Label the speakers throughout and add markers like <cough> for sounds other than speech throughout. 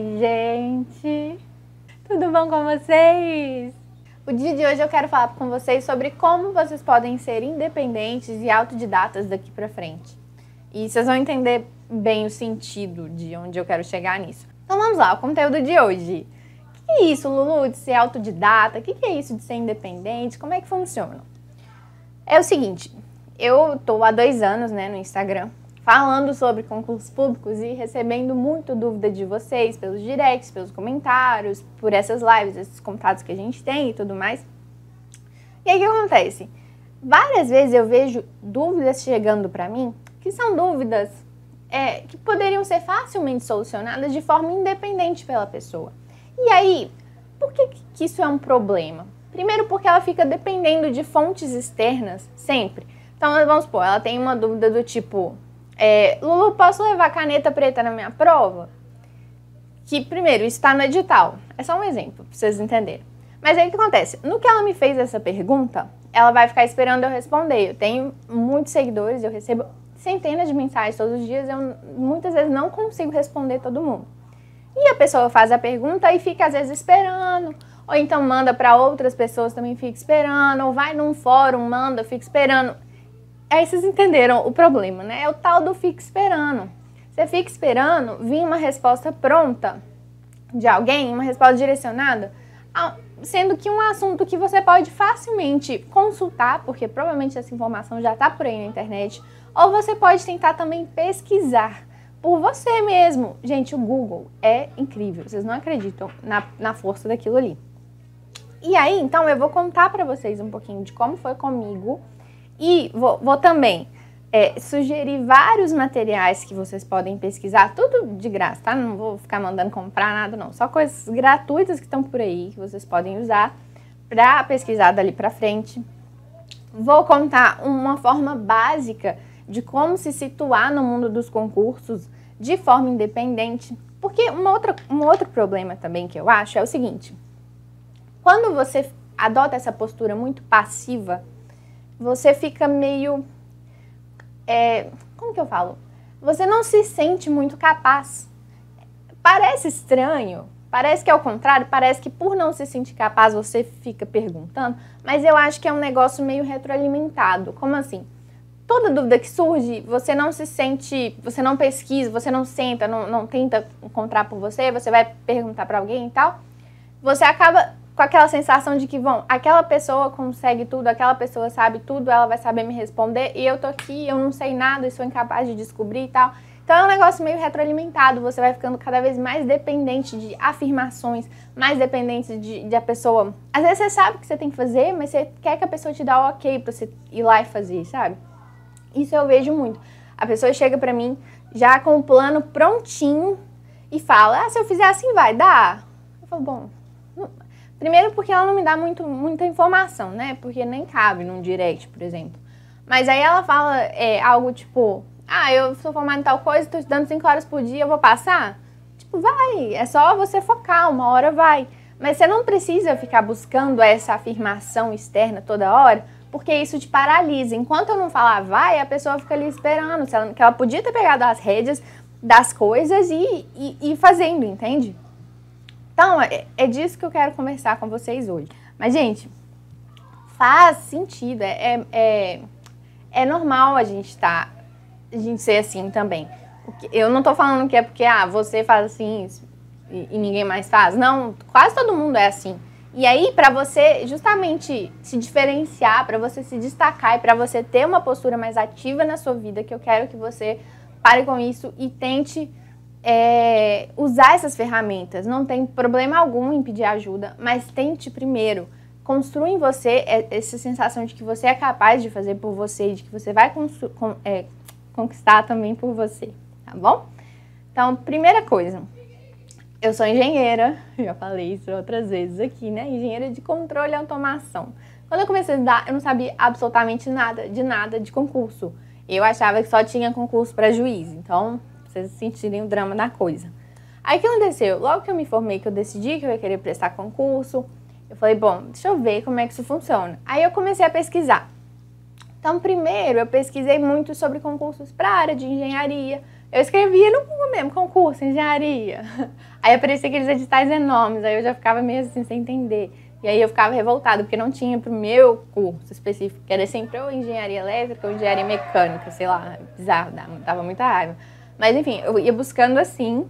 Speaker 1: Oi, gente! Tudo bom com vocês? O dia de hoje eu quero falar com vocês sobre como vocês podem ser independentes e autodidatas daqui para frente. E vocês vão entender bem o sentido de onde eu quero chegar nisso. Então vamos lá, o conteúdo de hoje. O que é isso, Lulu, de ser autodidata? O que é isso de ser independente? Como é que funciona? É o seguinte, eu tô há dois anos né, no Instagram falando sobre concursos públicos e recebendo muito dúvida de vocês pelos directs, pelos comentários, por essas lives, esses contatos que a gente tem e tudo mais. E aí o que acontece? Várias vezes eu vejo dúvidas chegando para mim que são dúvidas é, que poderiam ser facilmente solucionadas de forma independente pela pessoa. E aí, por que, que isso é um problema? Primeiro, porque ela fica dependendo de fontes externas sempre. Então, vamos supor, ela tem uma dúvida do tipo: é, Lulu, posso levar caneta preta na minha prova? Que, primeiro, está no edital. É só um exemplo, para vocês entenderem. Mas aí o que acontece? No que ela me fez essa pergunta, ela vai ficar esperando eu responder. Eu tenho muitos seguidores, eu recebo centenas de mensagens todos os dias, eu muitas vezes não consigo responder todo mundo. E a pessoa faz a pergunta e fica às vezes esperando, ou então manda para outras pessoas também fica esperando, ou vai num fórum, manda, fica esperando. Aí vocês entenderam o problema, né? É o tal do fica esperando. Você fica esperando vir uma resposta pronta de alguém, uma resposta direcionada, sendo que um assunto que você pode facilmente consultar, porque provavelmente essa informação já está por aí na internet, ou você pode tentar também pesquisar por você mesmo. Gente, o Google é incrível, vocês não acreditam na, na força daquilo ali. E aí, então, eu vou contar para vocês um pouquinho de como foi comigo e vou, vou também é, sugerir vários materiais que vocês podem pesquisar, tudo de graça, tá? Não vou ficar mandando comprar nada, não. Só coisas gratuitas que estão por aí, que vocês podem usar para pesquisar dali para frente. Vou contar uma forma básica de como se situar no mundo dos concursos de forma independente. Porque uma outra, um outro problema também que eu acho é o seguinte: quando você adota essa postura muito passiva, você fica meio. É, como que eu falo? Você não se sente muito capaz. Parece estranho, parece que é o contrário, parece que por não se sentir capaz você fica perguntando, mas eu acho que é um negócio meio retroalimentado. Como assim? Toda dúvida que surge, você não se sente, você não pesquisa, você não senta, não, não tenta encontrar por você, você vai perguntar para alguém e tal. Você acaba com aquela sensação de que, bom, aquela pessoa consegue tudo, aquela pessoa sabe tudo, ela vai saber me responder e eu tô aqui, eu não sei nada e sou incapaz de descobrir e tal. Então é um negócio meio retroalimentado, você vai ficando cada vez mais dependente de afirmações, mais dependente de, de a pessoa. Às vezes você sabe o que você tem que fazer, mas você quer que a pessoa te dê o ok pra você ir lá e fazer, sabe? Isso eu vejo muito. A pessoa chega pra mim já com o plano prontinho e fala: Ah, se eu fizer assim vai, dá. Eu falo, bom, Primeiro porque ela não me dá muito, muita informação, né? Porque nem cabe num direct, por exemplo. Mas aí ela fala é, algo tipo, ah, eu sou formada em tal coisa, estou estudando 5 horas por dia, eu vou passar? Tipo, vai, é só você focar, uma hora vai. Mas você não precisa ficar buscando essa afirmação externa toda hora, porque isso te paralisa. Enquanto eu não falar vai, a pessoa fica ali esperando, que ela podia ter pegado as rédeas das coisas e, e, e fazendo, entende? Então, é, é disso que eu quero conversar com vocês hoje. Mas, gente, faz sentido, é, é, é, é normal a gente estar, tá, a gente ser assim também. Eu não estou falando que é porque, ah, você faz assim e, e ninguém mais faz. Não, quase todo mundo é assim. E aí, para você justamente se diferenciar, para você se destacar e para você ter uma postura mais ativa na sua vida, que eu quero que você pare com isso e tente é, usar essas ferramentas. Não tem problema algum em pedir ajuda, mas tente primeiro. Construa em você essa sensação de que você é capaz de fazer por você e de que você vai com, é, conquistar também por você, tá bom? Então, primeira coisa, eu sou engenheira, <laughs> já falei isso outras vezes aqui, né? Engenheira de controle e automação. Quando eu comecei a estudar, eu não sabia absolutamente nada, de nada, de concurso. Eu achava que só tinha concurso para juiz, então vocês sentirem o drama da coisa. Aí o que aconteceu? Logo que eu me formei, que eu decidi que eu ia querer prestar concurso, eu falei, bom, deixa eu ver como é que isso funciona. Aí eu comecei a pesquisar. Então, primeiro, eu pesquisei muito sobre concursos para a área de engenharia. Eu escrevia no Google mesmo, concurso, engenharia. <laughs> Aí aparecia aqueles editais enormes, aí eu já ficava meio assim, sem entender. E aí eu ficava revoltada, porque não tinha pro meu curso específico, que era sempre ou engenharia elétrica ou engenharia mecânica, sei lá, bizarro, dava muita raiva. Mas enfim, eu ia buscando assim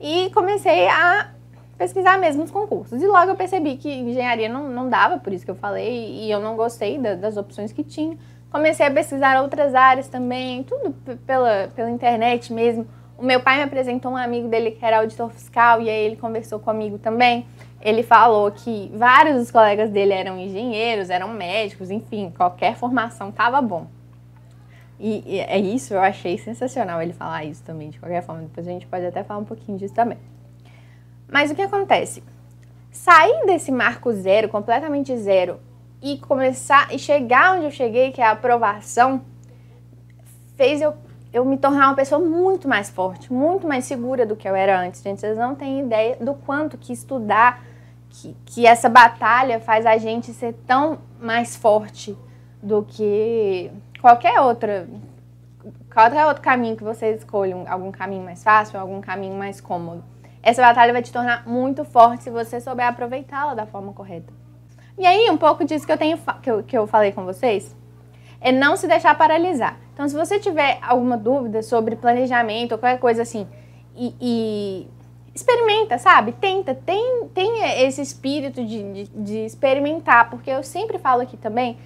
Speaker 1: e comecei a pesquisar mesmo os concursos. E logo eu percebi que engenharia não, não dava, por isso que eu falei, e eu não gostei da, das opções que tinha. Comecei a pesquisar outras áreas também, tudo pela, pela internet mesmo. O meu pai me apresentou um amigo dele que era auditor fiscal e aí ele conversou comigo também. Ele falou que vários dos colegas dele eram engenheiros, eram médicos, enfim, qualquer formação estava bom. E, é isso, eu achei sensacional ele falar isso também, de qualquer forma. Depois a gente pode até falar um pouquinho disso também. Mas o que acontece? Sair desse marco zero, completamente zero, e começar e chegar onde eu cheguei, que é a aprovação, fez eu, eu me tornar uma pessoa muito mais forte, muito mais segura do que eu era antes. Gente, vocês não têm ideia do quanto que estudar, que, que essa batalha faz a gente ser tão mais forte do que qualquer outra qualquer outro caminho que você escolha, algum caminho mais fácil, algum caminho mais cômodo. Essa batalha vai te tornar muito forte se você souber aproveitá-la da forma correta. E aí, um pouco disso que eu tenho que eu, que eu falei com vocês, é não se deixar paralisar. Então, se você tiver alguma dúvida sobre planejamento ou qualquer coisa assim, e, e experimenta, sabe? Tenta, tem, tem esse espírito de, de, de experimentar, porque eu sempre falo aqui também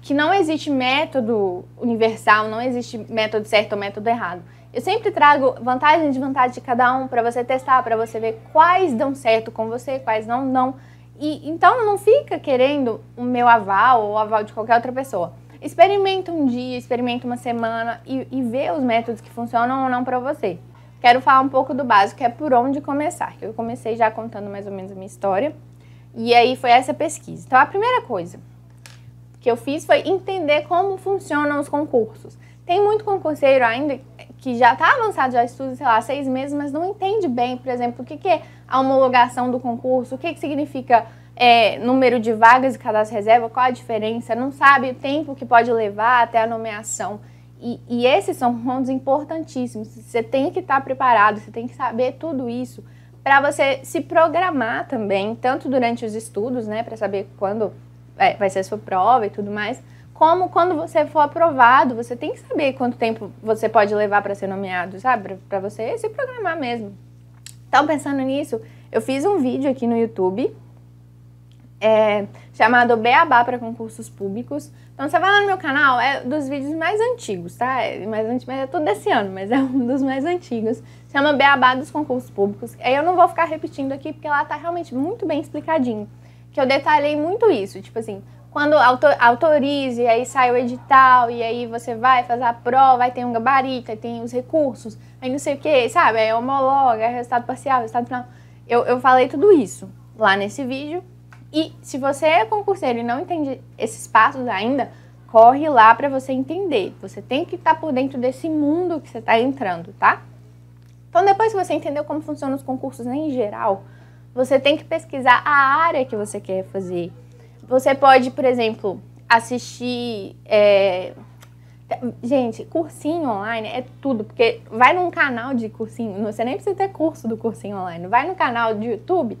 Speaker 1: que não existe método universal, não existe método certo ou método errado. Eu sempre trago vantagem e desvantagens de cada um para você testar, para você ver quais dão certo com você, quais não não. E então não fica querendo o meu aval ou o aval de qualquer outra pessoa. Experimenta um dia, experimenta uma semana e, e vê os métodos que funcionam ou não para você. Quero falar um pouco do básico, que é por onde começar. eu comecei já contando mais ou menos a minha história. E aí foi essa pesquisa. Então a primeira coisa, que eu fiz foi entender como funcionam os concursos. Tem muito concurseiro ainda que já está avançado, já estuda, sei lá, seis meses, mas não entende bem, por exemplo, o que, que é a homologação do concurso, o que, que significa é, número de vagas e cadastro reserva, qual a diferença, não sabe o tempo que pode levar até a nomeação. E, e esses são pontos importantíssimos. Você tem que estar tá preparado, você tem que saber tudo isso para você se programar também, tanto durante os estudos, né, para saber quando é, vai ser a sua prova e tudo mais, como quando você for aprovado, você tem que saber quanto tempo você pode levar para ser nomeado, sabe? Para você se programar mesmo. Então, pensando nisso, eu fiz um vídeo aqui no YouTube é, chamado Beabá para concursos públicos. Então você vai lá no meu canal, é dos vídeos mais antigos, tá? É mais antigo, mas é tudo desse ano, mas é <laughs> um dos mais antigos. Chama Beabá dos concursos públicos. Aí eu não vou ficar repetindo aqui porque lá tá realmente muito bem explicadinho que eu detalhei muito isso, tipo assim, quando autorize, aí sai o edital, e aí você vai fazer a prova, aí tem um gabarito, aí tem os recursos, aí não sei o que, sabe? Aí homologa, é resultado parcial, resultado final. Eu, eu falei tudo isso lá nesse vídeo. E se você é concurseiro e não entende esses passos ainda, corre lá para você entender. Você tem que estar tá por dentro desse mundo que você está entrando, tá? Então, depois que você entendeu como funcionam os concursos em geral, você tem que pesquisar a área que você quer fazer. Você pode, por exemplo, assistir. É... Gente, cursinho online é tudo, porque vai num canal de cursinho, você nem precisa ter curso do cursinho online, vai no canal de YouTube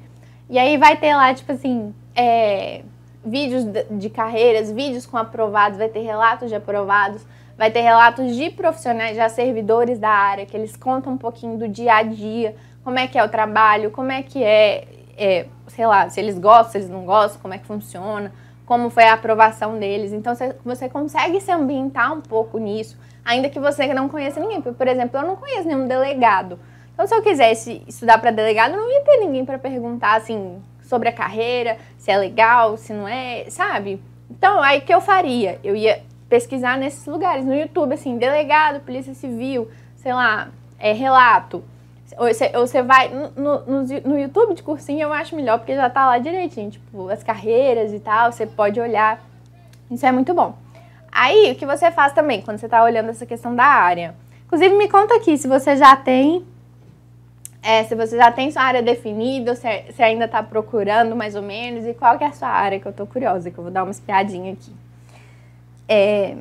Speaker 1: e aí vai ter lá, tipo assim, é... vídeos de carreiras, vídeos com aprovados, vai ter relatos de aprovados, vai ter relatos de profissionais, já servidores da área, que eles contam um pouquinho do dia a dia, como é que é o trabalho, como é que é, é, sei lá, se eles gostam, se eles não gostam, como é que funciona, como foi a aprovação deles. Então você, você consegue se ambientar um pouco nisso, ainda que você não conheça ninguém. por exemplo, eu não conheço nenhum delegado. Então, se eu quisesse estudar para delegado, não ia ter ninguém para perguntar assim sobre a carreira, se é legal, se não é, sabe? Então, aí que eu faria? Eu ia pesquisar nesses lugares, no YouTube, assim, delegado, polícia civil, sei lá, é, relato. Ou você, você vai. No, no, no, YouTube de cursinho eu acho melhor, porque já tá lá direitinho, tipo, as carreiras e tal, você pode olhar. Isso é muito bom. Aí, o que você faz também, quando você tá olhando essa questão da área? Inclusive, me conta aqui se você já tem. É, se você já tem sua área definida, se, é, se ainda tá procurando mais ou menos, e qual que é a sua área, que eu tô curiosa, que eu vou dar uma espiadinha aqui. É,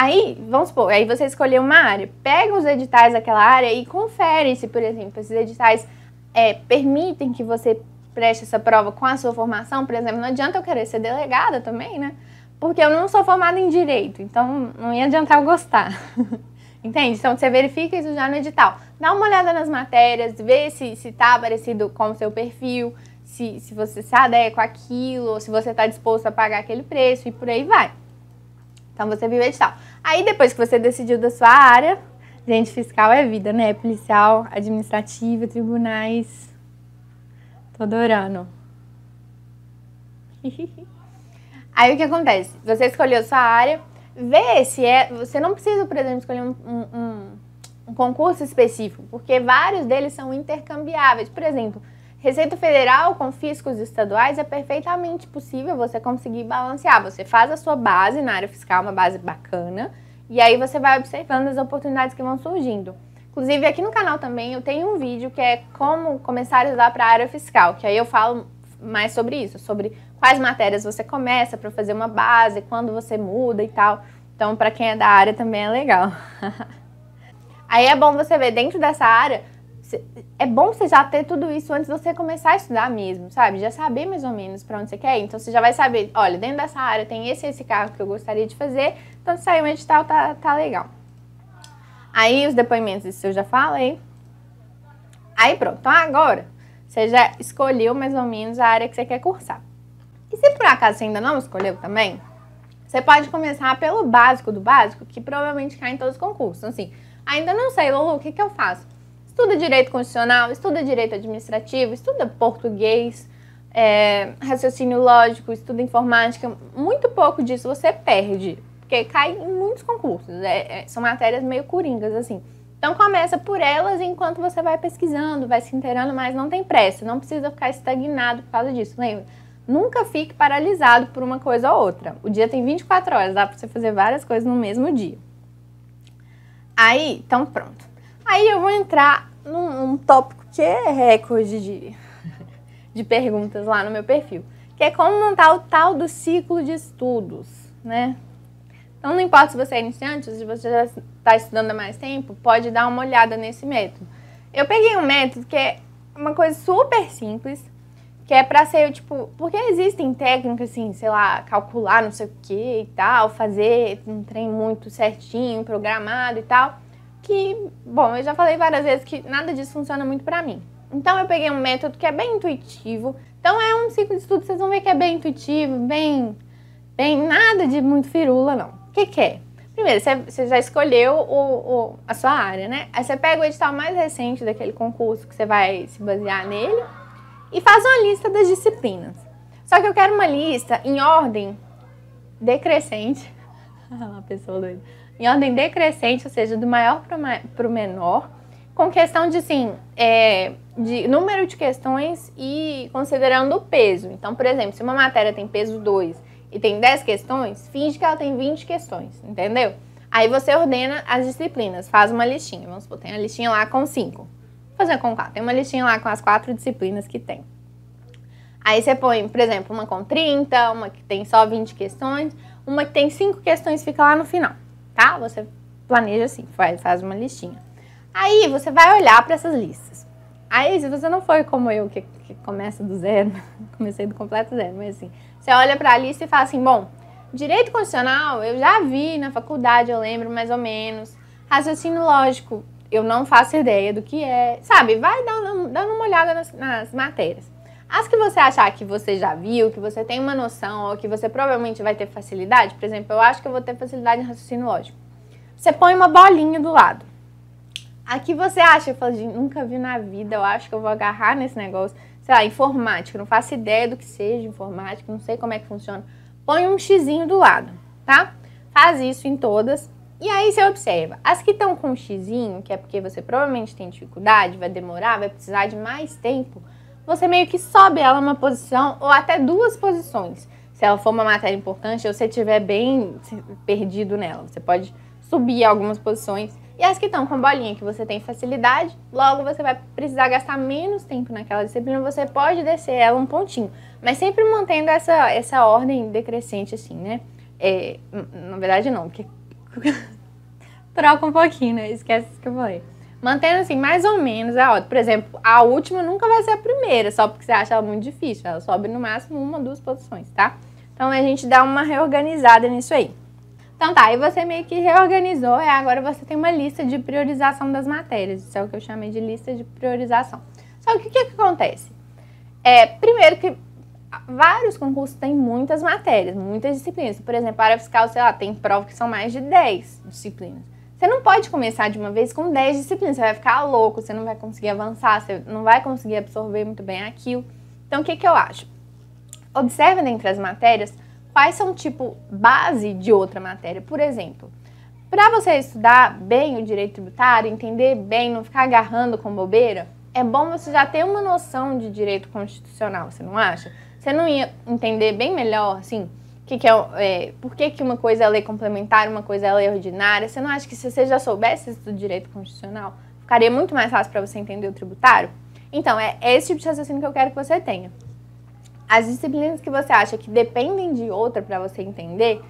Speaker 1: Aí, vamos supor, aí você escolheu uma área, pega os editais daquela área e confere se, por exemplo, esses editais é, permitem que você preste essa prova com a sua formação. Por exemplo, não adianta eu querer ser delegada também, né? Porque eu não sou formada em direito, então não ia adiantar eu gostar. <laughs> Entende? Então você verifica isso já no edital. Dá uma olhada nas matérias, vê se está parecido com o seu perfil, se, se você se adequa àquilo, aquilo, se você está disposto a pagar aquele preço e por aí vai. Então você viu o edital. Aí depois que você decidiu da sua área, gente, fiscal é vida, né? Policial, administrativo, tribunais. Tô adorando. <laughs> Aí o que acontece? Você escolheu sua área, vê se é. Você não precisa, por exemplo, escolher um, um, um concurso específico, porque vários deles são intercambiáveis. Por exemplo, Receita Federal com fiscos estaduais é perfeitamente possível você conseguir balancear. Você faz a sua base na área fiscal, uma base bacana, e aí você vai observando as oportunidades que vão surgindo. Inclusive, aqui no canal também eu tenho um vídeo que é como começar a estudar para a área fiscal, que aí eu falo mais sobre isso, sobre quais matérias você começa para fazer uma base, quando você muda e tal. Então, para quem é da área também é legal. <laughs> aí é bom você ver dentro dessa área é bom você já ter tudo isso antes de você começar a estudar mesmo, sabe? Já saber mais ou menos para onde você quer. Então você já vai saber, olha, dentro dessa área tem esse esse carro que eu gostaria de fazer, então sair um edital tá, tá legal. Aí os depoimentos, isso eu já falei. Aí pronto, então agora você já escolheu mais ou menos a área que você quer cursar. E se por acaso você ainda não escolheu também, você pode começar pelo básico do básico, que provavelmente cai em todos os concursos. Então, assim, ainda não sei, Lulu, o que, que eu faço? estuda direito constitucional, estuda direito administrativo, estuda português, é, raciocínio lógico, estuda informática, muito pouco disso você perde, porque cai em muitos concursos, é, é, são matérias meio coringas, assim. Então começa por elas enquanto você vai pesquisando, vai se inteirando, mas não tem pressa, não precisa ficar estagnado por causa disso, lembra? Nunca fique paralisado por uma coisa ou outra. O dia tem 24 horas, dá para você fazer várias coisas no mesmo dia. Aí, então pronto. Aí eu vou entrar num, um tópico que é recorde de, de perguntas lá no meu perfil, que é como montar o tal do ciclo de estudos, né? Então, não importa se você é iniciante, se você já está estudando há mais tempo, pode dar uma olhada nesse método. Eu peguei um método que é uma coisa super simples, que é para ser, tipo, porque existem técnicas, assim, sei lá, calcular não sei o que e tal, fazer um trem muito certinho, programado e tal que, bom, eu já falei várias vezes que nada disso funciona muito para mim. Então eu peguei um método que é bem intuitivo. Então é um ciclo de estudo, vocês vão ver que é bem intuitivo, bem, bem nada de muito firula não. O que, que é? Primeiro, você já escolheu o, o, a sua área, né? Aí você pega o edital mais recente daquele concurso que você vai se basear nele e faz uma lista das disciplinas. Só que eu quero uma lista em ordem decrescente. Olha <laughs> pessoa doida em ordem decrescente, ou seja, do maior para o menor, com questão de, sim, é, de número de questões e considerando o peso. Então, por exemplo, se uma matéria tem peso 2 e tem 10 questões, finge que ela tem 20 questões, entendeu? Aí você ordena as disciplinas, faz uma listinha. Vamos supor, tem a listinha lá com 5. Vou fazer com 4. Tem uma listinha lá com as quatro disciplinas que tem. Aí você põe, por exemplo, uma com 30, uma que tem só 20 questões, uma que tem 5 questões fica lá no final tá? Você planeja assim, faz, faz uma listinha. Aí você vai olhar para essas listas. Aí, se você não for como eu, que, que começa do zero, <laughs> comecei do completo zero, mas assim, você olha para a lista e fala assim: bom, direito constitucional eu já vi na faculdade, eu lembro mais ou menos. Raciocínio lógico, eu não faço ideia do que é. Sabe, vai dando, dando uma olhada nas, nas matérias. As que você achar que você já viu, que você tem uma noção ou que você provavelmente vai ter facilidade, por exemplo, eu acho que eu vou ter facilidade em raciocínio lógico. Você põe uma bolinha do lado. Aqui você acha, eu falo, gente, nunca vi na vida, eu acho que eu vou agarrar nesse negócio. Sei lá, informática, não faço ideia do que seja informática, não sei como é que funciona. Põe um xizinho do lado, tá? Faz isso em todas. E aí você observa, as que estão com um xizinho, que é porque você provavelmente tem dificuldade, vai demorar, vai precisar de mais tempo, você meio que sobe ela uma posição ou até duas posições. Se ela for uma matéria importante ou você estiver bem perdido nela, você pode subir algumas posições. E as que estão com bolinha que você tem facilidade, logo você vai precisar gastar menos tempo naquela disciplina, você pode descer ela um pontinho. Mas sempre mantendo essa, essa ordem decrescente assim, né? É, na verdade não, porque <laughs> troca um pouquinho, né? Esquece isso que eu falei mantendo assim, mais ou menos a é ordem. Por exemplo, a última nunca vai ser a primeira, só porque você acha ela muito difícil. Ela sobe no máximo uma ou duas posições, tá? Então a gente dá uma reorganizada nisso aí. Então tá, aí você meio que reorganizou, e é, agora você tem uma lista de priorização das matérias. Isso é o que eu chamei de lista de priorização. Só que o que, que acontece? É, primeiro que vários concursos têm muitas matérias, muitas disciplinas. Por exemplo, a área fiscal, sei lá, tem provas que são mais de 10 disciplinas. Você não pode começar de uma vez com 10 disciplinas, você vai ficar louco, você não vai conseguir avançar, você não vai conseguir absorver muito bem aquilo. Então, o que, que eu acho? Observe dentre as matérias quais são tipo base de outra matéria. Por exemplo, para você estudar bem o direito tributário, entender bem, não ficar agarrando com bobeira, é bom você já ter uma noção de direito constitucional, você não acha? Você não ia entender bem melhor, assim, que, que é, é, por que, que uma coisa é lei complementar, uma coisa é lei ordinária. Você não acha que se você já soubesse isso do direito constitucional, ficaria muito mais fácil para você entender o tributário? Então, é, é esse tipo de raciocínio que eu quero que você tenha. As disciplinas que você acha que dependem de outra para você entender,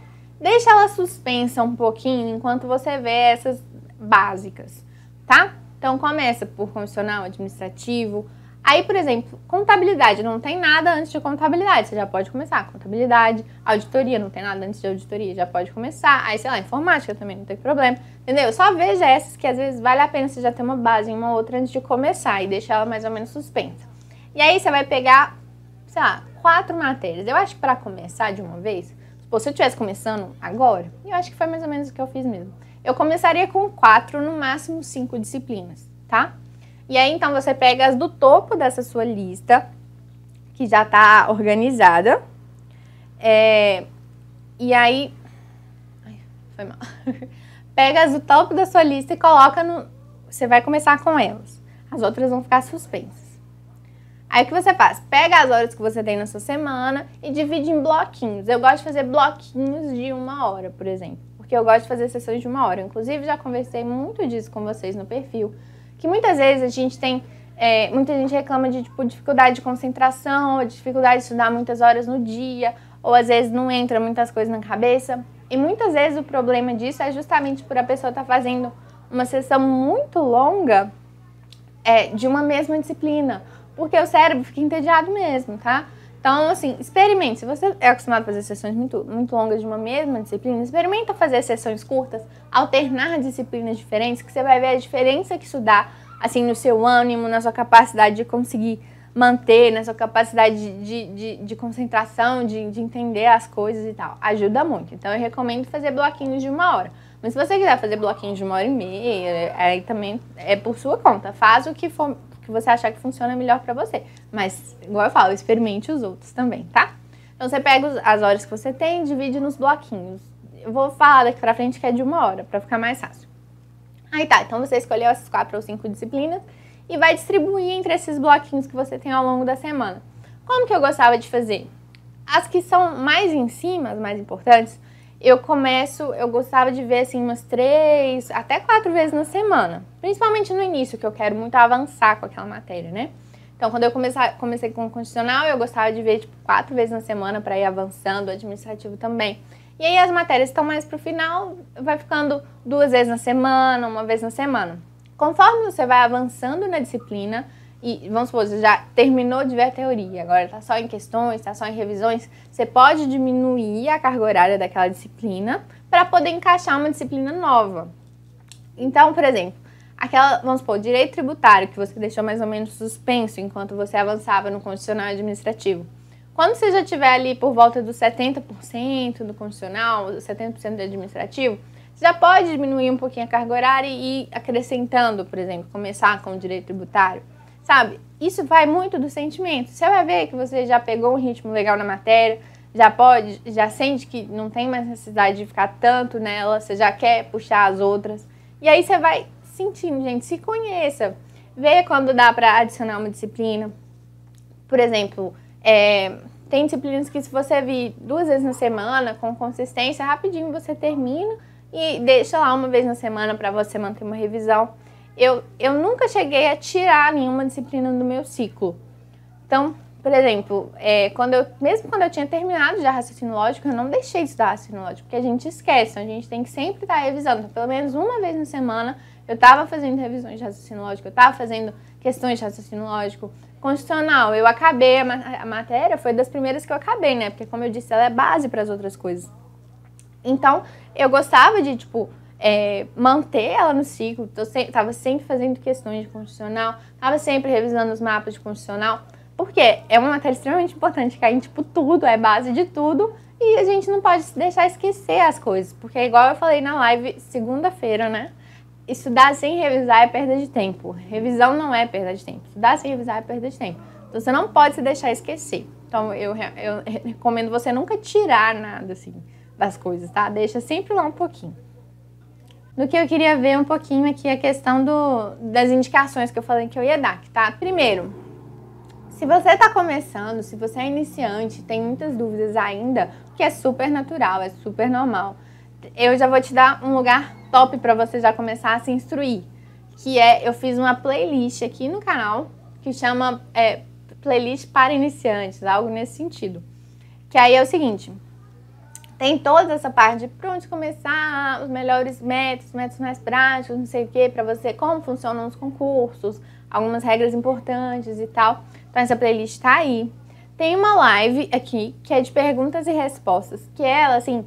Speaker 1: deixa ela suspensa um pouquinho enquanto você vê essas básicas, tá? Então começa por constitucional, administrativo, Aí, por exemplo, contabilidade, não tem nada antes de contabilidade, você já pode começar. Contabilidade, auditoria, não tem nada antes de auditoria, já pode começar. Aí, sei lá, informática também, não tem problema. Entendeu? Só veja essas que às vezes vale a pena você já ter uma base em uma outra antes de começar e deixar ela mais ou menos suspensa. E aí você vai pegar, sei lá, quatro matérias. Eu acho que para começar de uma vez, se eu estivesse começando agora, eu acho que foi mais ou menos o que eu fiz mesmo. Eu começaria com quatro, no máximo cinco disciplinas, tá? E aí, então, você pega as do topo dessa sua lista, que já tá organizada. É, e aí. Ai, foi mal. <laughs> pega as do topo da sua lista e coloca no. Você vai começar com elas. As outras vão ficar suspensas. Aí o que você faz? Pega as horas que você tem na sua semana e divide em bloquinhos. Eu gosto de fazer bloquinhos de uma hora, por exemplo. Porque eu gosto de fazer sessões de uma hora. Inclusive, já conversei muito disso com vocês no perfil que muitas vezes a gente tem é, muita gente reclama de tipo, dificuldade de concentração, dificuldade de estudar muitas horas no dia, ou às vezes não entra muitas coisas na cabeça. E muitas vezes o problema disso é justamente por a pessoa estar tá fazendo uma sessão muito longa é, de uma mesma disciplina, porque o cérebro fica entediado mesmo, tá? Então, assim, experimente. Se você é acostumado a fazer sessões muito, muito longas de uma mesma disciplina, experimenta fazer sessões curtas, alternar disciplinas diferentes, que você vai ver a diferença que isso dá, assim, no seu ânimo, na sua capacidade de conseguir manter, na sua capacidade de, de, de concentração, de, de entender as coisas e tal. Ajuda muito. Então, eu recomendo fazer bloquinhos de uma hora. Mas se você quiser fazer bloquinhos de uma hora e meia, aí também é por sua conta. Faz o que for que você achar que funciona melhor para você. Mas, igual eu falo, experimente os outros também, tá? Então você pega as horas que você tem e divide nos bloquinhos. Eu vou falar daqui pra frente que é de uma hora, para ficar mais fácil. Aí tá, então você escolheu essas quatro ou cinco disciplinas e vai distribuir entre esses bloquinhos que você tem ao longo da semana. Como que eu gostava de fazer? As que são mais em cima, as mais importantes, eu começo, eu gostava de ver assim umas três até quatro vezes na semana, principalmente no início, que eu quero muito avançar com aquela matéria, né? Então, quando eu comecei, comecei com o condicional, eu gostava de ver tipo, quatro vezes na semana para ir avançando, o administrativo também. E aí as matérias estão mais para o final, vai ficando duas vezes na semana, uma vez na semana. Conforme você vai avançando na disciplina, e vamos supor, você já terminou de ver a teoria, agora está só em questões, está só em revisões, você pode diminuir a carga horária daquela disciplina para poder encaixar uma disciplina nova. Então, por exemplo, aquela, vamos supor, direito tributário que você deixou mais ou menos suspenso enquanto você avançava no condicional administrativo. Quando você já tiver ali por volta dos 70% do condicional, 70% do administrativo, você já pode diminuir um pouquinho a carga horária e ir acrescentando, por exemplo, começar com o direito tributário sabe? Isso vai muito do sentimento. Você vai ver que você já pegou um ritmo legal na matéria, já pode, já sente que não tem mais necessidade de ficar tanto nela, você já quer puxar as outras. E aí você vai sentindo, gente, se conheça. Vê quando dá para adicionar uma disciplina. Por exemplo, é, tem disciplinas que se você vir duas vezes na semana, com consistência, rapidinho você termina e deixa lá uma vez na semana para você manter uma revisão eu, eu nunca cheguei a tirar nenhuma disciplina do meu ciclo. Então, por exemplo, é, quando eu, mesmo quando eu tinha terminado já raciocínio lógico, eu não deixei de estudar raciocínio lógico, porque a gente esquece, a gente tem que sempre estar revisando. Então, pelo menos uma vez na semana eu estava fazendo revisões de raciocínio lógico, eu estava fazendo questões de raciocínio lógico. Constitucional, eu acabei, a, a matéria foi das primeiras que eu acabei, né? Porque, como eu disse, ela é base para as outras coisas. Então, eu gostava de, tipo, é, manter ela no ciclo. Estava se, sempre fazendo questões de constitucional, estava sempre revisando os mapas de constitucional, porque é uma matéria extremamente importante, que em tipo, tudo é base de tudo, e a gente não pode se deixar esquecer as coisas, porque igual eu falei na live segunda-feira, né? Estudar sem revisar é perda de tempo. Revisão não é perda de tempo. Estudar sem revisar é perda de tempo. Então você não pode se deixar esquecer. Então eu, eu recomendo você nunca tirar nada assim das coisas, tá? Deixa sempre lá um pouquinho. No que eu queria ver um pouquinho aqui a questão do, das indicações que eu falei que eu ia dar, tá? Primeiro, se você está começando, se você é iniciante, tem muitas dúvidas ainda, que é super natural, é super normal. Eu já vou te dar um lugar top para você já começar a se instruir, que é eu fiz uma playlist aqui no canal que chama é, playlist para iniciantes, algo nesse sentido. Que aí é o seguinte, tem toda essa parte de para onde começar, os melhores métodos, métodos mais práticos, não sei o que, para você, como funcionam os concursos, algumas regras importantes e tal. Então essa playlist está aí. Tem uma live aqui que é de perguntas e respostas, que é ela, assim,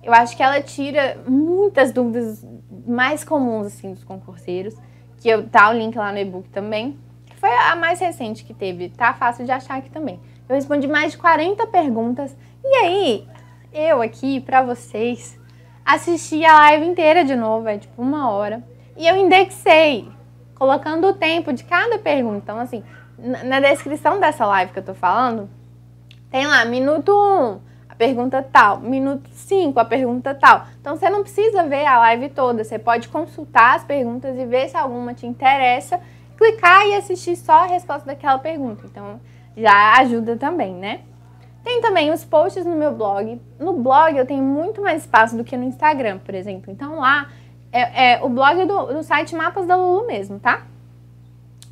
Speaker 1: eu acho que ela tira muitas dúvidas mais comuns, assim, dos concurseiros, que eu, tá o link lá no e-book também, que foi a mais recente que teve, tá fácil de achar aqui também. Eu respondi mais de 40 perguntas, e aí eu aqui para vocês assisti a live inteira de novo, é tipo uma hora, e eu indexei, colocando o tempo de cada pergunta. Então, assim, na descrição dessa live que eu tô falando, tem lá minuto 1, a pergunta tal, minuto 5, a pergunta tal. Então você não precisa ver a live toda, você pode consultar as perguntas e ver se alguma te interessa, clicar e assistir só a resposta daquela pergunta. Então já ajuda também, né? Tem também os posts no meu blog. No blog eu tenho muito mais espaço do que no Instagram, por exemplo. Então lá, é, é o blog é do, do site Mapas da Lulu mesmo, tá?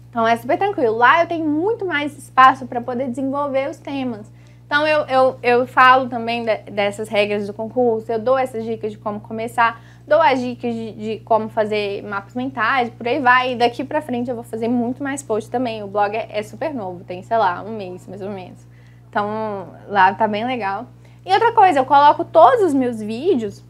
Speaker 1: Então é super tranquilo. Lá eu tenho muito mais espaço para poder desenvolver os temas. Então eu, eu, eu falo também de, dessas regras do concurso, eu dou essas dicas de como começar, dou as dicas de, de como fazer mapas mentais, por aí vai. E daqui pra frente eu vou fazer muito mais posts também. O blog é, é super novo, tem, sei lá, um mês mais ou menos. Então lá tá bem legal. E outra coisa, eu coloco todos os meus vídeos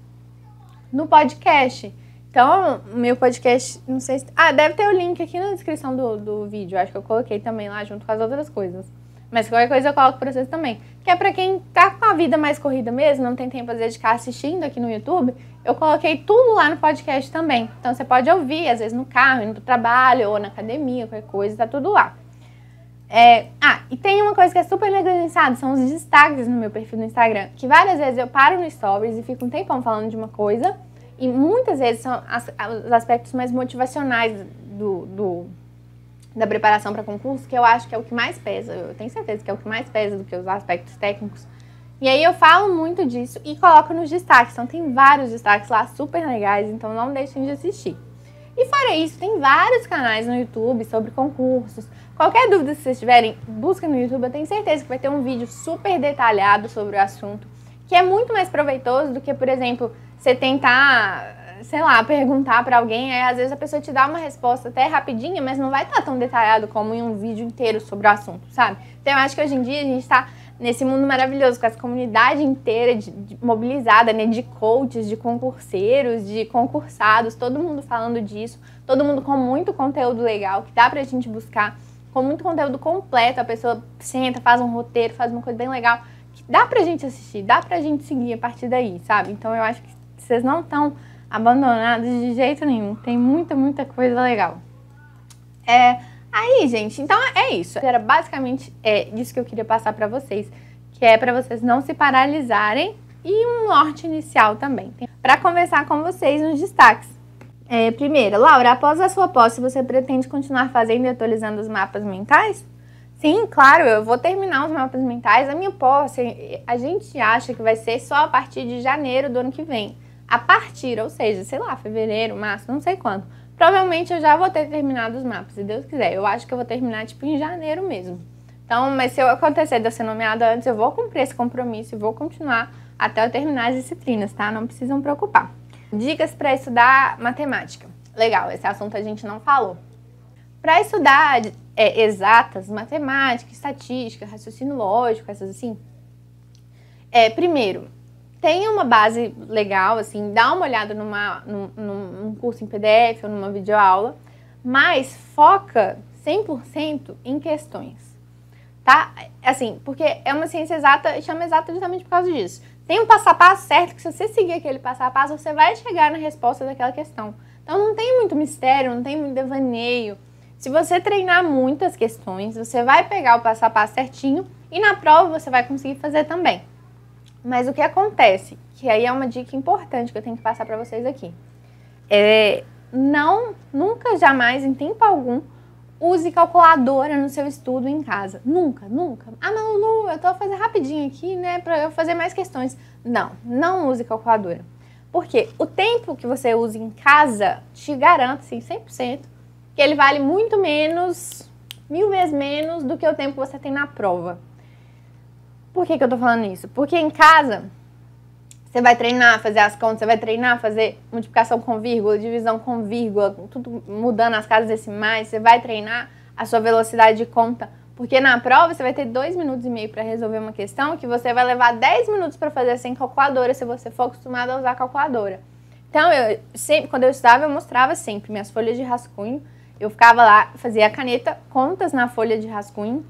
Speaker 1: no podcast. Então, meu podcast, não sei se. Ah, deve ter o link aqui na descrição do, do vídeo. Acho que eu coloquei também lá junto com as outras coisas. Mas qualquer coisa eu coloco pra vocês também. Que é pra quem tá com a vida mais corrida mesmo, não tem tempo às vezes de ficar assistindo aqui no YouTube. Eu coloquei tudo lá no podcast também. Então você pode ouvir, às vezes no carro, indo pro trabalho ou na academia, qualquer coisa, tá tudo lá. É... Ah, e tem uma coisa que é super negligenciada, são os destaques no meu perfil no Instagram, que várias vezes eu paro no Stories e fico um tempão falando de uma coisa, e muitas vezes são as, os aspectos mais motivacionais do, do da preparação para concurso, que eu acho que é o que mais pesa, eu tenho certeza que é o que mais pesa do que os aspectos técnicos. E aí eu falo muito disso e coloco nos destaques. Então tem vários destaques lá super legais, então não deixem de assistir. E fora isso, tem vários canais no YouTube sobre concursos, Qualquer dúvida que vocês tiverem, busca no YouTube. Eu tenho certeza que vai ter um vídeo super detalhado sobre o assunto, que é muito mais proveitoso do que, por exemplo, você tentar, sei lá, perguntar para alguém. Aí às vezes a pessoa te dá uma resposta até rapidinha, mas não vai estar tá tão detalhado como em um vídeo inteiro sobre o assunto, sabe? Então eu acho que hoje em dia a gente está nesse mundo maravilhoso, com essa comunidade inteira de, de, mobilizada, né, de coaches, de concurseiros, de concursados, todo mundo falando disso, todo mundo com muito conteúdo legal que dá pra gente buscar com muito conteúdo completo. A pessoa senta, faz um roteiro, faz uma coisa bem legal. Que dá pra gente assistir, dá pra gente seguir a partir daí, sabe? Então eu acho que vocês não estão abandonados de jeito nenhum. Tem muita, muita coisa legal. É, aí, gente, então é isso. Era basicamente é, isso que eu queria passar para vocês, que é para vocês não se paralisarem e um norte inicial também, para conversar com vocês nos destaques. É, primeira, Laura, após a sua posse, você pretende continuar fazendo e atualizando os mapas mentais? Sim, claro, eu vou terminar os mapas mentais. A minha posse, a gente acha que vai ser só a partir de janeiro do ano que vem. A partir, ou seja, sei lá, fevereiro, março, não sei quando. Provavelmente eu já vou ter terminado os mapas, se Deus quiser. Eu acho que eu vou terminar tipo em janeiro mesmo. Então, mas se eu acontecer de eu ser nomeada antes, eu vou cumprir esse compromisso e vou continuar até eu terminar as disciplinas, tá? Não precisam preocupar. Dicas para estudar matemática. Legal, esse assunto a gente não falou. Para estudar é, exatas, matemática, estatística, raciocínio lógico, essas assim, é, primeiro, tenha uma base legal, assim, dá uma olhada numa, num, num curso em PDF ou numa videoaula, mas foca 100% em questões, tá? Assim, porque é uma ciência exata, chama exata justamente por causa disso. Tem um passo a passo certo que se você seguir aquele passo a passo, você vai chegar na resposta daquela questão. Então não tem muito mistério, não tem muito devaneio. Se você treinar muitas questões, você vai pegar o passo a passo certinho e na prova você vai conseguir fazer também. Mas o que acontece, que aí é uma dica importante que eu tenho que passar para vocês aqui, é não, nunca, jamais, em tempo algum, Use calculadora no seu estudo em casa. Nunca, nunca. Ah, mas Lu, eu tô fazendo rapidinho aqui, né, para eu fazer mais questões. Não, não use calculadora. Porque o tempo que você usa em casa te garante, sim, 100%, que ele vale muito menos, mil vezes menos do que o tempo que você tem na prova. Por que, que eu tô falando isso? Porque em casa você vai treinar, fazer as contas, você vai treinar, fazer multiplicação com vírgula, divisão com vírgula, tudo mudando as casas decimais, você vai treinar a sua velocidade de conta. Porque na prova você vai ter 2 minutos e meio para resolver uma questão que você vai levar 10 minutos para fazer sem calculadora, se você for acostumado a usar calculadora. Então, eu sempre, quando eu estudava, eu mostrava sempre minhas folhas de rascunho. Eu ficava lá, fazia a caneta, contas na folha de rascunho,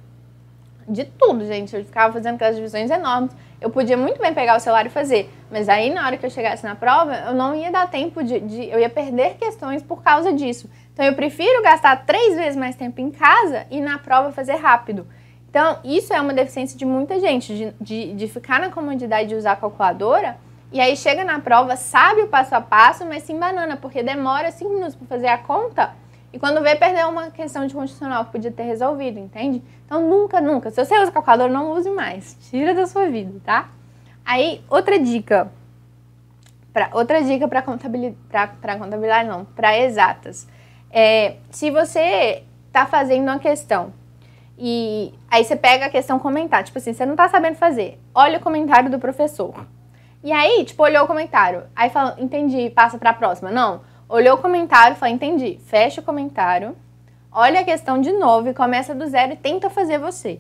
Speaker 1: de tudo, gente. Eu ficava fazendo aquelas divisões enormes. Eu podia muito bem pegar o celular e fazer, mas aí na hora que eu chegasse na prova, eu não ia dar tempo de, de, eu ia perder questões por causa disso. Então eu prefiro gastar três vezes mais tempo em casa e na prova fazer rápido. Então isso é uma deficiência de muita gente, de, de, de ficar na comodidade de usar a calculadora e aí chega na prova, sabe o passo a passo, mas se embanana porque demora cinco minutos para fazer a conta e quando vê, perdeu uma questão de constitucional que podia ter resolvido, entende? Então, nunca, nunca. Se você usa calculadora, não use mais. Tira da sua vida, tá? Aí, outra dica. Pra, outra dica para contabilidade, para contabilidade não, para exatas. É, se você está fazendo uma questão e aí você pega a questão comentar, tipo assim, você não está sabendo fazer, olha o comentário do professor. E aí, tipo, olhou o comentário, aí fala, entendi, passa para a próxima. Não, Olhou o comentário, falou, entendi. Fecha o comentário, olha a questão de novo e começa do zero e tenta fazer você.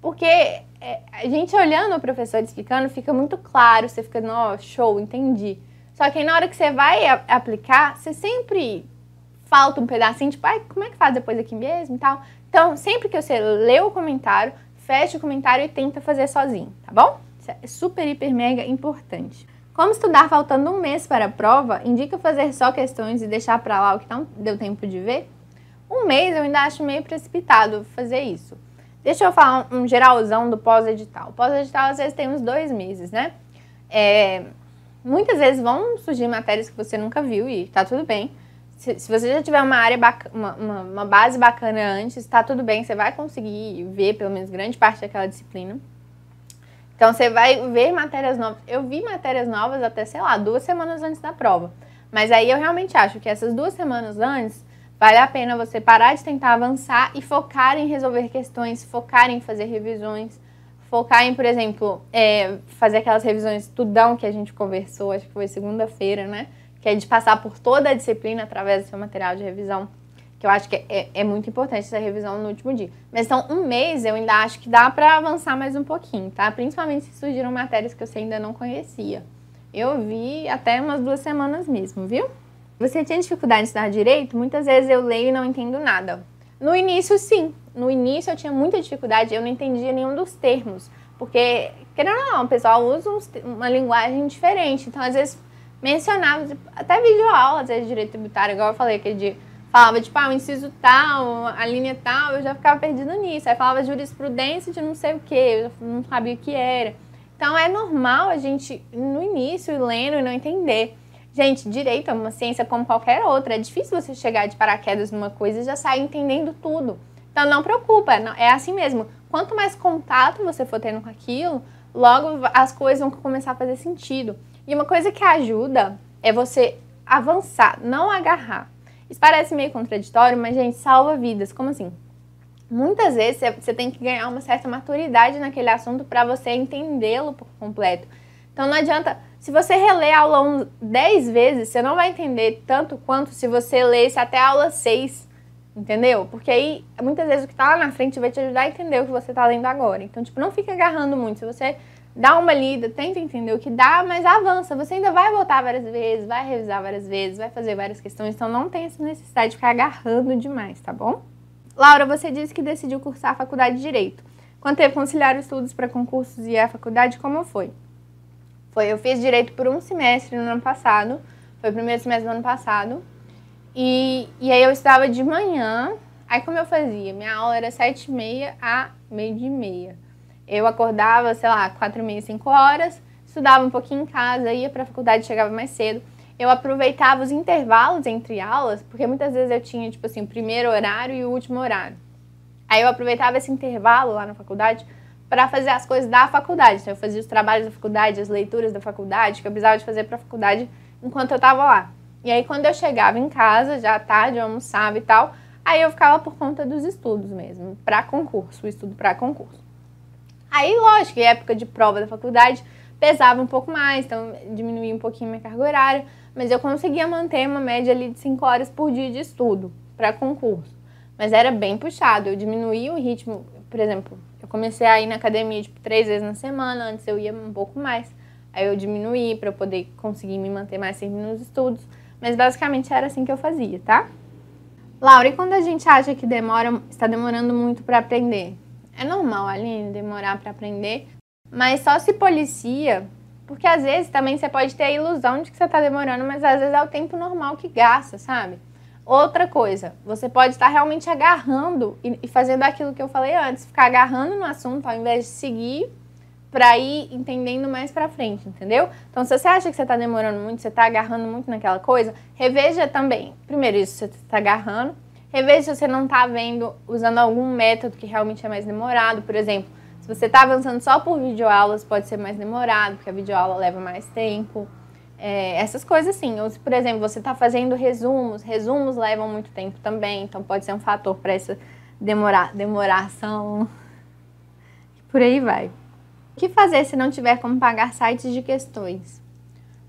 Speaker 1: Porque é, a gente olhando o professor explicando, fica muito claro, você fica, ó, show, entendi. Só que aí na hora que você vai a, aplicar, você sempre falta um pedacinho, tipo, ai, como é que faz depois aqui mesmo e tal. Então, sempre que você lê o comentário, fecha o comentário e tenta fazer sozinho, tá bom? Isso é super, hiper, mega importante. Como estudar faltando um mês para a prova, indica fazer só questões e deixar para lá o que não deu tempo de ver? Um mês eu ainda acho meio precipitado fazer isso. Deixa eu falar um geralzão do pós-edital. Pós-edital às vezes tem uns dois meses, né? É, muitas vezes vão surgir matérias que você nunca viu e tá tudo bem. Se, se você já tiver uma área bacana, uma, uma, base bacana antes, tá tudo bem, você vai conseguir ver pelo menos grande parte daquela disciplina. Então você vai ver matérias novas. Eu vi matérias novas até, sei lá, duas semanas antes da prova. Mas aí eu realmente acho que essas duas semanas antes vale a pena você parar de tentar avançar e focar em resolver questões, focar em fazer revisões, focar em, por exemplo, é, fazer aquelas revisões tudão que a gente conversou, acho que foi segunda-feira, né? Que é de passar por toda a disciplina através do seu material de revisão que eu acho que é, é, muito importante essa revisão no último dia. Mas então, um mês eu ainda acho que dá para avançar mais um pouquinho, tá? Principalmente se surgiram matérias que você ainda não conhecia. Eu vi até umas duas semanas mesmo, viu? Você tinha dificuldade em estudar direito? Muitas vezes eu leio e não entendo nada. No início, sim. No início eu tinha muita dificuldade, eu não entendia nenhum dos termos. Porque, querendo ou não, o pessoal usa uma linguagem diferente. Então, às vezes, mencionava, até vídeo aula, às vezes, direito tributário, igual eu falei aquele dia falava, tipo, ah, o inciso tal, a linha tal, eu já ficava perdida nisso. Aí falava jurisprudência de não sei o que, eu não sabia o que era. Então é normal a gente, no início, ir lendo e não entender. Gente, direito é uma ciência como qualquer outra. É difícil você chegar de paraquedas numa coisa e já sair entendendo tudo. Então não preocupa, é assim mesmo. Quanto mais contato você for tendo com aquilo, logo as coisas vão começar a fazer sentido. E uma coisa que ajuda é você avançar, não agarrar. Isso parece meio contraditório, mas, gente, salva vidas. Como assim? Muitas vezes você tem que ganhar uma certa maturidade naquele assunto para você entendê-lo por completo. Então não adianta, se você reler a aula 10 vezes, você não vai entender tanto quanto se você lesse até a aula 6, entendeu? Porque aí muitas vezes o que está lá na frente vai te ajudar a entender o que você está lendo agora. Então, tipo, não fica agarrando muito. Se você dá uma lida, tenta entender o que dá, mas avança. Você ainda vai voltar várias vezes, vai revisar várias vezes, vai fazer várias questões, então não tem essa necessidade de ficar agarrando demais, tá bom? Laura, você disse que decidiu cursar a faculdade de Direito. Quando teve conciliar estudos para concursos e a faculdade, como foi? Foi, eu fiz Direito por um semestre no ano passado, foi o primeiro semestre do ano passado, e, e aí eu estudava de manhã, aí como eu fazia? Minha aula era sete e meia a meio de meia eu acordava, sei lá, quatro e meia, cinco horas, estudava um pouquinho em casa, ia para a faculdade, chegava mais cedo. Eu aproveitava os intervalos entre aulas, porque muitas vezes eu tinha, tipo assim, o primeiro horário e o último horário. Aí eu aproveitava esse intervalo lá na faculdade para fazer as coisas da faculdade. Então eu fazia os trabalhos da faculdade, as leituras da faculdade, que eu precisava de fazer para a faculdade enquanto eu estava lá. E aí quando eu chegava em casa, já tarde, eu almoçava e tal, aí eu ficava por conta dos estudos mesmo, para concurso, o estudo para concurso. Aí, lógico, em época de prova da faculdade, pesava um pouco mais, então diminuía um pouquinho minha carga horária, mas eu conseguia manter uma média ali de 5 horas por dia de estudo para concurso. Mas era bem puxado, eu diminuía o ritmo, por exemplo, eu comecei a ir na academia tipo três vezes na semana, antes eu ia um pouco mais. Aí eu diminuí para poder conseguir me manter mais firme nos estudos, mas basicamente era assim que eu fazia, tá? Laura, e quando a gente acha que demora, está demorando muito para aprender? É normal, Aline, demorar para aprender, mas só se policia, porque às vezes também você pode ter a ilusão de que você está demorando, mas às vezes é o tempo normal que gasta, sabe? Outra coisa, você pode estar tá realmente agarrando e fazendo aquilo que eu falei antes, ficar agarrando no assunto ao invés de seguir para ir entendendo mais para frente, entendeu? Então, se você acha que você está demorando muito, você está agarrando muito naquela coisa, reveja também. Primeiro isso, você está agarrando. Rever se você não está vendo, usando algum método que realmente é mais demorado. Por exemplo, se você está avançando só por videoaulas, pode ser mais demorado, porque a videoaula leva mais tempo. É, essas coisas sim. Ou se, por exemplo, você está fazendo resumos, resumos levam muito tempo também, então pode ser um fator para essa demora, demoração. Por aí vai. O que fazer se não tiver como pagar sites de questões?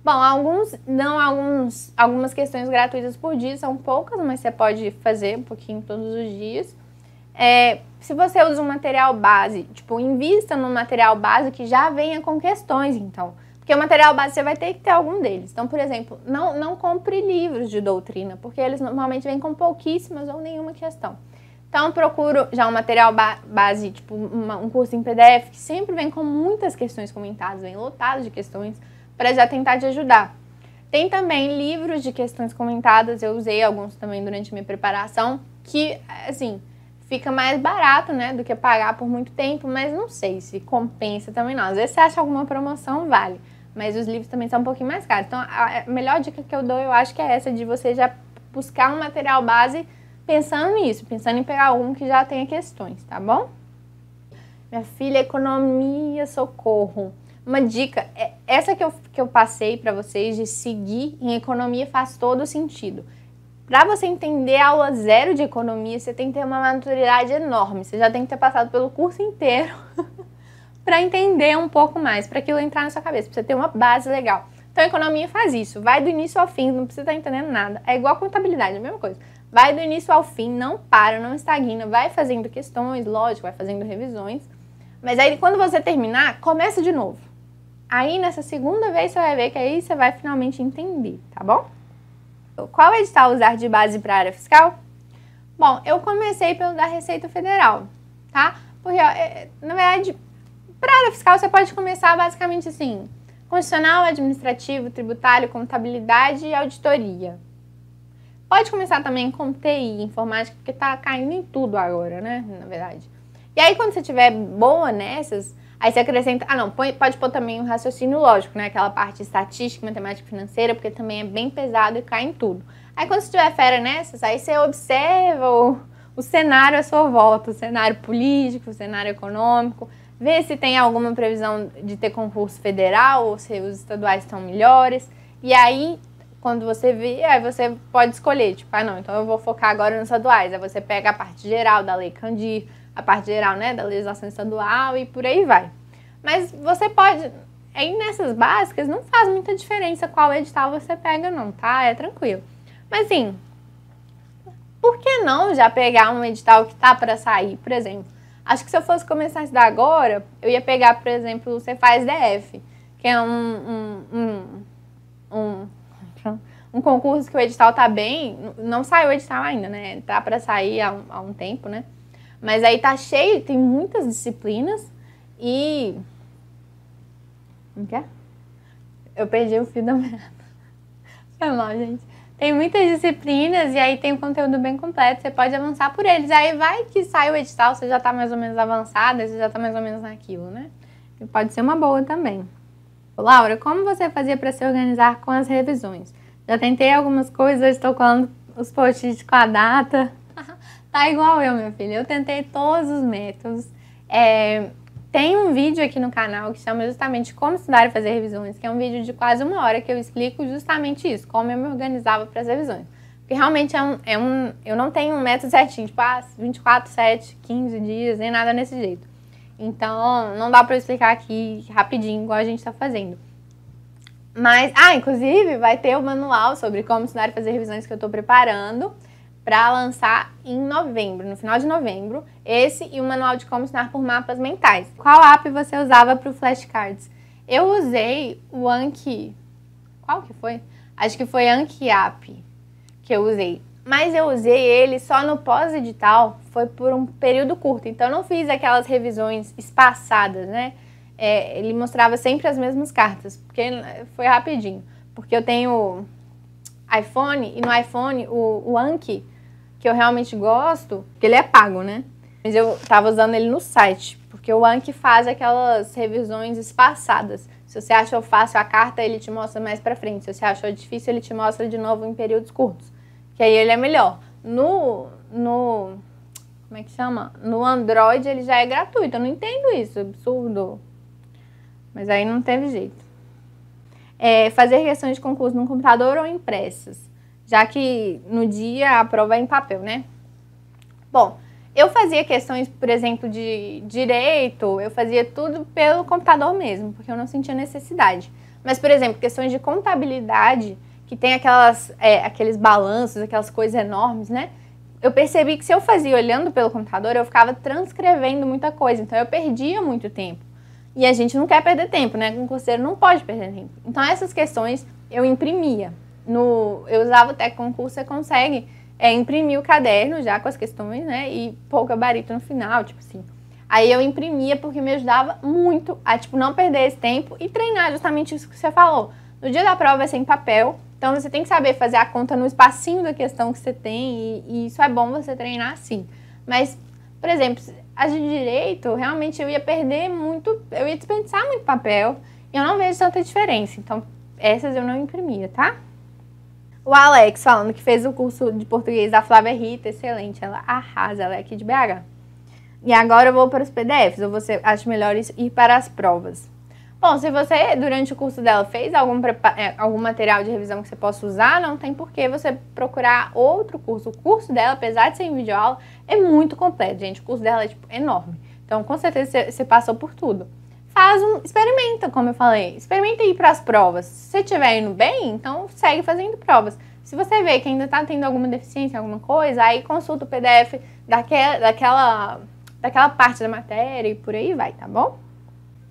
Speaker 1: Bom, alguns não alguns algumas questões gratuitas por dia, são poucas, mas você pode fazer um pouquinho todos os dias. É, se você usa um material base, tipo, invista no material base que já venha com questões, então. Porque o material base você vai ter que ter algum deles. Então, por exemplo, não, não compre livros de doutrina, porque eles normalmente vêm com pouquíssimas ou nenhuma questão. Então, procuro já um material ba base, tipo uma, um curso em PDF, que sempre vem com muitas questões comentadas, vem lotado de questões para já tentar te ajudar. Tem também livros de questões comentadas, eu usei alguns também durante minha preparação, que, assim, fica mais barato, né, do que pagar por muito tempo, mas não sei se compensa também não. Às vezes você acha alguma promoção, vale, mas os livros também são um pouquinho mais caros. Então, a melhor dica que eu dou, eu acho que é essa, de você já buscar um material base pensando nisso, pensando em pegar um que já tenha questões, tá bom? Minha filha, economia, socorro uma dica, é, essa que eu, que eu passei para vocês de seguir em economia faz todo sentido. Para você entender a aula zero de economia, você tem que ter uma maturidade enorme. Você já tem que ter passado pelo curso inteiro <laughs> para entender um pouco mais, para aquilo entrar na sua cabeça, para você ter uma base legal. Então, a economia faz isso. Vai do início ao fim, não precisa estar tá entendendo nada. É igual a contabilidade, a mesma coisa. Vai do início ao fim, não para, não estagna, vai fazendo questões, lógico, vai fazendo revisões. Mas aí, quando você terminar, começa de novo Aí nessa segunda vez você vai ver que aí você vai finalmente entender, tá bom? Qual edital usar de base para a área fiscal? Bom, eu comecei pelo da Receita Federal, tá? Porque, ó, é, na verdade, para a área fiscal você pode começar basicamente assim, condicional, administrativo, tributário, contabilidade e auditoria. Pode começar também com TI, informática, porque tá caindo em tudo agora, né? Na verdade. E aí, quando você tiver boa nessas, Aí você acrescenta, ah não, põe, pode pôr também um raciocínio lógico, né? Aquela parte estatística, matemática financeira, porque também é bem pesado e cai em tudo. Aí quando você tiver fera nessas, aí você observa o, o cenário à sua volta, o cenário político, o cenário econômico, vê se tem alguma previsão de ter concurso federal ou se os estaduais estão melhores. E aí, quando você vê, aí você pode escolher, tipo, ah não, então eu vou focar agora nos estaduais. Aí você pega a parte geral da Lei Candir, a parte geral, né, da legislação estadual e por aí vai. Mas você pode, aí nessas básicas não faz muita diferença qual edital você pega não, tá? É tranquilo. Mas assim, por que não já pegar um edital que tá para sair, por exemplo? Acho que se eu fosse começar a estudar agora, eu ia pegar, por exemplo, o Cefaz DF, que é um, um, um, um um concurso que o edital tá bem, não saiu o edital ainda, né? Tá para sair há há um tempo, né? Mas aí tá cheio, tem muitas disciplinas e. Não quer? É? Eu perdi o fio da merda. <laughs> Foi mal, gente. Tem muitas disciplinas e aí tem um conteúdo bem completo, você pode avançar por eles. Aí vai que sai o edital, você já tá mais ou menos avançada, você já tá mais ou menos naquilo, né? E pode ser uma boa também. Laura, como você fazia para se organizar com as revisões? Já tentei algumas coisas, estou colando os posts com a data, Tá igual eu, meu filho. Eu tentei todos os métodos. É, tem um vídeo aqui no canal que chama justamente Como Estudar e Fazer Revisões, que é um vídeo de quase uma hora que eu explico justamente isso, como eu me organizava para as revisões. Porque realmente é um, é um, eu não tenho um método certinho, tipo, ah, 24, 7, 15 dias, nem nada nesse jeito. Então, não dá para explicar aqui rapidinho, igual a gente está fazendo. Mas, ah, inclusive, vai ter o manual sobre como estudar e fazer revisões que eu estou preparando para lançar em novembro, no final de novembro, esse e o manual de como ensinar por mapas mentais. Qual app você usava para o flashcards? Eu usei o Anki. Qual que foi? Acho que foi Anki App que eu usei. Mas eu usei ele só no pós-edital, foi por um período curto, então não fiz aquelas revisões espaçadas, né? É, ele mostrava sempre as mesmas cartas, porque foi rapidinho. Porque eu tenho iPhone, e no iPhone o, o Anki, que eu realmente gosto, que ele é pago, né? Mas eu tava usando ele no site, porque o Anki faz aquelas revisões espaçadas. Se você achou fácil a carta, ele te mostra mais pra frente. Se você achou difícil, ele te mostra de novo em períodos curtos. Que aí ele é melhor. No, no como é que chama? No Android ele já é gratuito. Eu não entendo isso, absurdo. Mas aí não teve jeito é, fazer questões de concurso no computador ou impressas, já que no dia a prova é em papel, né? Bom, eu fazia questões, por exemplo, de direito, eu fazia tudo pelo computador mesmo, porque eu não sentia necessidade. Mas, por exemplo, questões de contabilidade, que tem aquelas, é, aqueles balanços, aquelas coisas enormes, né? Eu percebi que se eu fazia olhando pelo computador, eu ficava transcrevendo muita coisa, então eu perdia muito tempo. E a gente não quer perder tempo, né? concurseiro não pode perder tempo. Então, essas questões eu imprimia. No, eu usava o Tec Concurso, você consegue é, imprimir o caderno já com as questões, né? E pôr o gabarito no final, tipo assim. Aí eu imprimia porque me ajudava muito a, tipo, não perder esse tempo e treinar justamente isso que você falou. No dia da prova é sem papel, então você tem que saber fazer a conta no espacinho da questão que você tem e, e isso é bom você treinar assim. Mas, por exemplo, as de direito, realmente eu ia perder muito, eu ia desperdiçar muito papel e eu não vejo tanta diferença. Então, essas eu não imprimia, tá? O Alex falando que fez o curso de português da Flávia Rita, excelente, ela arrasa, ela é aqui de BH. E agora eu vou para os PDFs, ou você acha melhor ir para as provas? Bom, se você, durante o curso dela, fez algum, é, algum material de revisão que você possa usar, não tem por que você procurar outro curso. O curso dela, apesar de ser em videoaula, é muito completo, gente. O curso dela é tipo, enorme. Então, com certeza, você, você passou por tudo. Faz um. Experimenta, como eu falei. Experimenta ir para as provas. Se você estiver indo bem, então segue fazendo provas. Se você vê que ainda está tendo alguma deficiência, alguma coisa, aí consulta o PDF daquela, daquela, daquela parte da matéria e por aí vai, tá bom?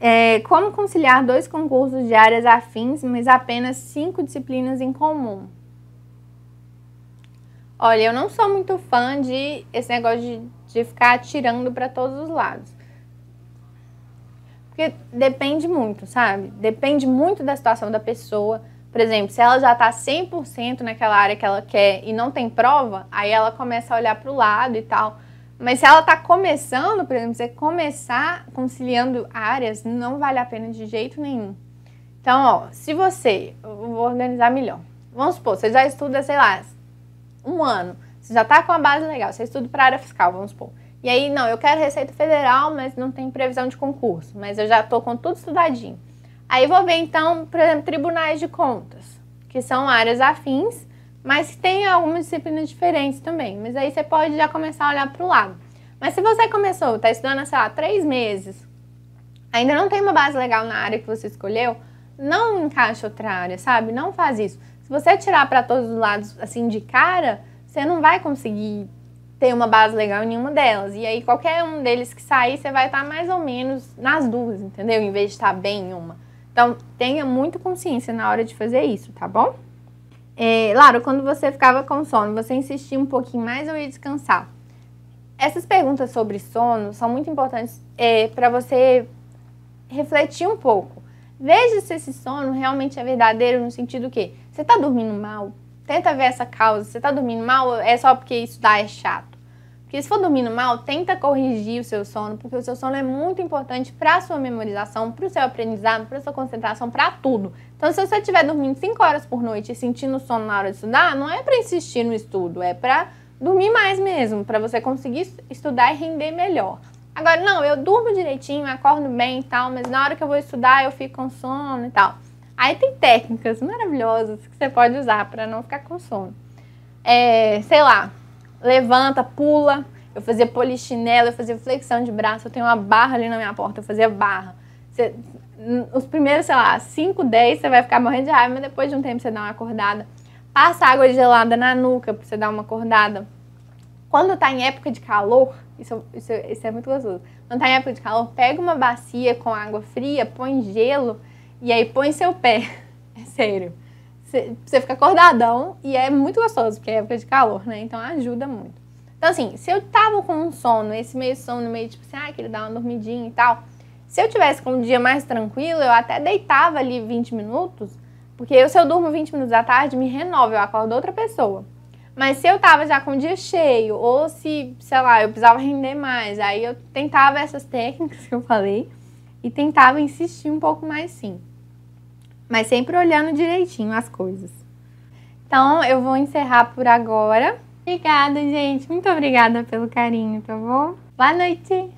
Speaker 1: É, como conciliar dois concursos de áreas afins, mas apenas cinco disciplinas em comum? Olha, eu não sou muito fã de esse negócio de, de ficar atirando para todos os lados. Porque depende muito, sabe? Depende muito da situação da pessoa. Por exemplo, se ela já está 100% naquela área que ela quer e não tem prova, aí ela começa a olhar para o lado e tal. Mas se ela está começando, por exemplo, você começar conciliando áreas, não vale a pena de jeito nenhum. Então, ó, se você, eu vou organizar melhor. Vamos supor, você já estuda, sei lá, um ano, você já está com a base legal, você estuda para área fiscal, vamos supor. E aí, não, eu quero Receita Federal, mas não tem previsão de concurso, mas eu já estou com tudo estudadinho. Aí vou ver, então, por exemplo, tribunais de contas, que são áreas afins, mas tem algumas disciplinas diferentes também. Mas aí você pode já começar a olhar para o lado. Mas se você começou, está estudando, sei lá, três meses, ainda não tem uma base legal na área que você escolheu, não encaixa outra área, sabe? Não faz isso. Se você tirar para todos os lados, assim, de cara, você não vai conseguir ter uma base legal em nenhuma delas. E aí, qualquer um deles que sair, você vai estar tá mais ou menos nas duas, entendeu? Em vez de estar tá bem em uma. Então, tenha muita consciência na hora de fazer isso, tá bom? É, Laura, quando você ficava com sono, você insistia um pouquinho mais ou ia descansar? Essas perguntas sobre sono são muito importantes é, para você refletir um pouco. Veja se esse sono realmente é verdadeiro no sentido que você está dormindo mal. Tenta ver essa causa. Você está dormindo mal é só porque estudar é chato? Porque se for dormindo mal, tenta corrigir o seu sono, porque o seu sono é muito importante para a sua memorização, para o seu aprendizado, para a sua concentração, para tudo. Então, se você estiver dormindo 5 horas por noite e sentindo sono na hora de estudar, não é para insistir no estudo, é para dormir mais mesmo, para você conseguir estudar e render melhor. Agora, não, eu durmo direitinho, acordo bem e tal, mas na hora que eu vou estudar eu fico com sono e tal. Aí tem técnicas maravilhosas que você pode usar para não ficar com sono. É, sei lá, levanta, pula. Eu fazia polichinelo, eu fazia flexão de braço, eu tenho uma barra ali na minha porta, eu fazia barra. Você, os primeiros, sei lá, 5, 10, você vai ficar morrendo de raiva, mas depois de um tempo você dá uma acordada. Passa água gelada na nuca pra você dar uma acordada. Quando tá em época de calor, isso, isso, isso é muito gostoso. Quando tá em época de calor, pega uma bacia com água fria, põe gelo e aí põe seu pé. <laughs> É sério. Você fica acordadão e é muito gostoso, porque é época de calor, né? Então ajuda muito. Então, assim, se eu tava com um sono, esse meio sono, meio tipo assim, ah, que ele dá uma dormidinha e tal. Se eu tivesse com um dia mais tranquilo, eu até deitava ali 20 minutos, porque eu, se eu durmo 20 minutos à tarde, me renova, eu acordo outra pessoa. Mas se eu tava já com o dia cheio, ou se, sei lá, eu precisava render mais, aí eu tentava essas <laughs> técnicas que eu falei e tentava insistir um pouco mais sim mas sempre olhando direitinho as coisas. Então, eu vou encerrar por agora. Obrigada, gente. Muito obrigada pelo carinho, tá bom? Boa noite!